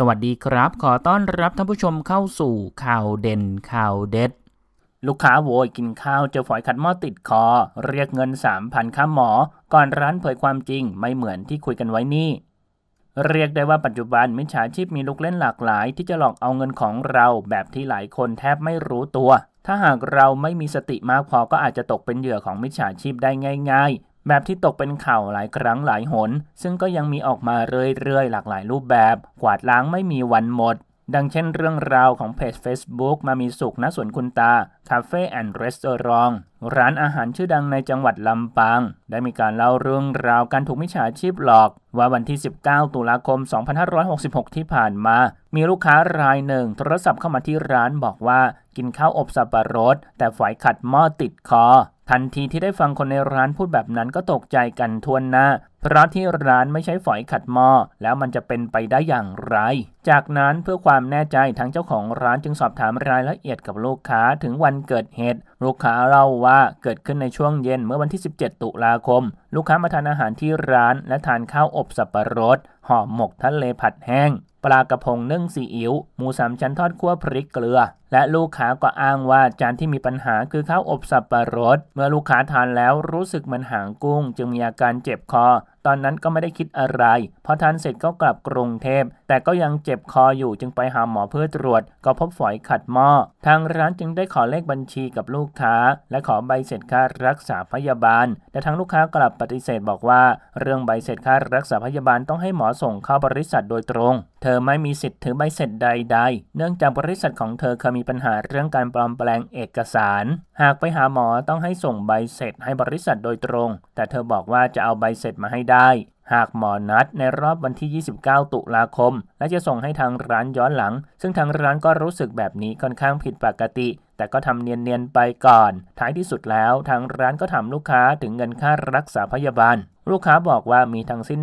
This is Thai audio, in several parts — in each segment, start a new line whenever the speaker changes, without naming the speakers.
สวัสดีครับ ขอต้อนรับท่านผู้ชมเข้าสู่ข่าวเด่นข่าวเด็ดลูกค้าโวยกินข้าวเจอฝอยขัดหม้อติดคอ เรียกเงิน3,000ค่าหมอ ก่อนร้านเผยความจริงไม่เหมือนที่คุยกันไว้นี่เรียกได้ว่าปัจจุบันมิจฉาชีพมีลูกเล่นหลากหลาย ที่จะหลอกเอาเงินของเรา แบบที่หลายคนแทบไม่รู้ตัว ถ้าหากเราไม่มีสติมากพอก็อาจจะตกเป็นเหยื่อของมิจฉาชีพได้ง่ายแบบที่ตกเป็นข่าวหลายครั้งหลายหน ซึ่งก็ยังมีออกมาเรื่อยๆหลากหลายรูปแบบ กวาดล้างไม่มีวันหมด ดังเช่นเรื่องราวของเพจ Facebook มามีสุขณสวนคุณตาคาเฟ่แอนด์รีสอร์ทร้านอาหารชื่อดังในจังหวัดลำปาง ได้มีการเล่าเรื่องราวการถูกมิจฉาชีพหลอก ว่าวันที่ 19 ตุลาคม 2566 ที่ผ่านมา มีลูกค้ารายหนึ่ง โทรศัพท์เข้ามาที่ร้านบอกว่ากินข้าวอบสับปะรดแต่ฝอยขัดหม้อติดคอทันทีที่ได้ฟังคนในร้านพูดแบบนั้นก็ตกใจกันทวนหน้า เพราะที่ร้านไม่ใช้ฝอยขัดหม้อแล้วมันจะเป็นไปได้อย่างไร จากนั้นเพื่อความแน่ใจทั้งเจ้าของร้านจึงสอบถามรายละเอียดกับลูกค้าถึงวันเกิดเหตุ ลูกค้าเล่าว่าเกิดขึ้นในช่วงเย็นเมื่อวันที่ 17 ตุลาคม ลูกค้ามาทานอาหารที่ร้านและทานข้าวอบสับปะรดห่อหมกทะเลผัดแห้งปลากระพงนึ่งซีอิ๊วหมูสามชั้นทอดคั่วพริกเกลือ และลูกค้าก็อ้างว่าจานที่มีปัญหาคือข้าวอบสับปะรดเมื่อลูกค้าทานแล้วรู้สึกมันหางกุ้ง จึงมีอาการเจ็บคอตอนนั้นก็ไม่ได้คิดอะไรพอทานเสร็จก็กลับกรุงเทพแต่ก็ยังเจ็บคออยู่จึงไปหาหมอเพื่อตรวจ ก็พบฝอยขัดหม้อทางร้านจึงได้ขอเลขบัญชีกับลูกค้า และขอใบเสร็จค่ารักษาพยาบาล แต่ทางลูกค้ากลับปฏิเสธบอกว่า เรื่องใบเสร็จค่ารักษาพยาบาลต้องให้หมอส่งเข้าบริษัทโดยตรง เธอไม่มีสิทธิ์ถือใบเสร็จใดๆเนื่องจากบริษัทของเธอเคยมีปัญหาเรื่องการปลอมแปลงเอกสาร หากไปหาหมอต้องให้ส่งใบเสร็จให้บริษัทโดยตรง แต่เธอบอกว่าจะเอาใบเสร็จมาให้ได้ได้หากหมอนัดในรอบวันที่ 29 ตุลาคม และจะส่งให้ทางร้านย้อนหลัง ซึ่งทางร้านก็รู้สึกแบบนี้ค่อนข้างผิดปกติ แต่ก็ทำเนียนๆไปก่อน ท้ายที่สุดแล้ว ทางร้านก็ถามลูกค้าถึงเงินค่ารักษาพยาบาล ลูกค้าบอกว่ามีทั้งสิ้น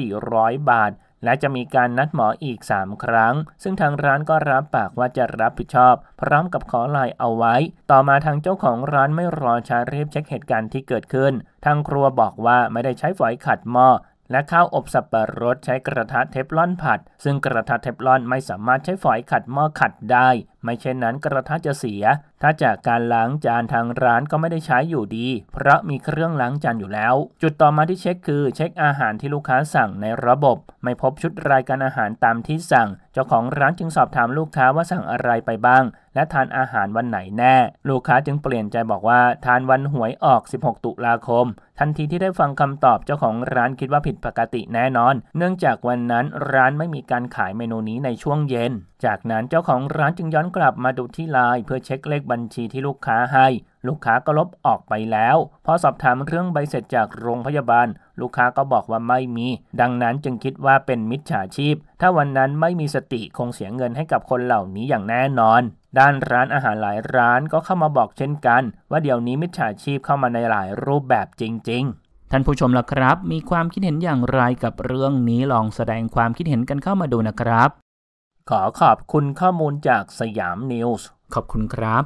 3,400 บาทและจะมีการนัดหมออีก 3 ครั้ง ซึ่งทางร้านก็รับปากว่าจะรับผิดชอบ พร้อมกับขอลายเอาไว้ ต่อมาทางเจ้าของร้านไม่รอช้ารีบเช็คเหตุการณ์ที่เกิดขึ้นทางครัวบอกว่าไม่ได้ใช้ฝอยขัดหม้อและข้าวอบสับปะรดใช้กระทะเทฟลอนผัด ซึ่งกระทะเทฟลอนไม่สามารถใช้ฝอยขัดหม้อขัดได้ไม่เช่นนั้นกระทะจะเสีย ถ้าจากการล้างจานทางร้านก็ไม่ได้ใช้อยู่ดี เพราะมีเครื่องล้างจานอยู่แล้ว จุดต่อมาที่เช็คคือ เช็คอาหารที่ลูกค้าสั่งในระบบ ไม่พบชุดรายการอาหารตามที่สั่ง เจ้าของร้านจึงสอบถามลูกค้าว่าสั่งอะไรไปบ้าง และทานอาหารวันไหนแน่ ลูกค้าจึงเปลี่ยนใจบอกว่า ทานวันหวยออก 16 ตุลาคม ทันทีที่ได้ฟังคำตอบเจ้าของร้านคิดว่าผิดปกติแน่นอน เนื่องจากวันนั้นร้านไม่มีการขายเมนูนี้ในช่วงเย็น จากนั้นเจ้าของร้านจึงย้อนกลับมาดูที่ลายเพื่อเช็คเลขบัญชีที่ลูกค้าให้ ลูกค้าก็ลบออกไปแล้วพอสอบถามเรื่องใบเสร็จจากโรงพยาบาล ลูกค้าก็บอกว่าไม่มี ดังนั้นจึงคิดว่าเป็นมิจฉาชีพ ถ้าวันนั้นไม่มีสติคงเสียเงินให้กับคนเหล่านี้อย่างแน่นอน ด้านร้านอาหารหลายร้านก็เข้ามาบอกเช่นกัน ว่าเดี๋ยวนี้มิจฉาชีพเข้ามาในหลายรูปแบบจริง ๆท่านผู้ชมล่ะครับ มีความคิดเห็นอย่างไรกับเรื่องนี้ลองแสดงความคิดเห็นกันเข้ามาดูนะครับขอขอบคุณข้อมูลจากสยามนิวส์ ขอบคุณครับ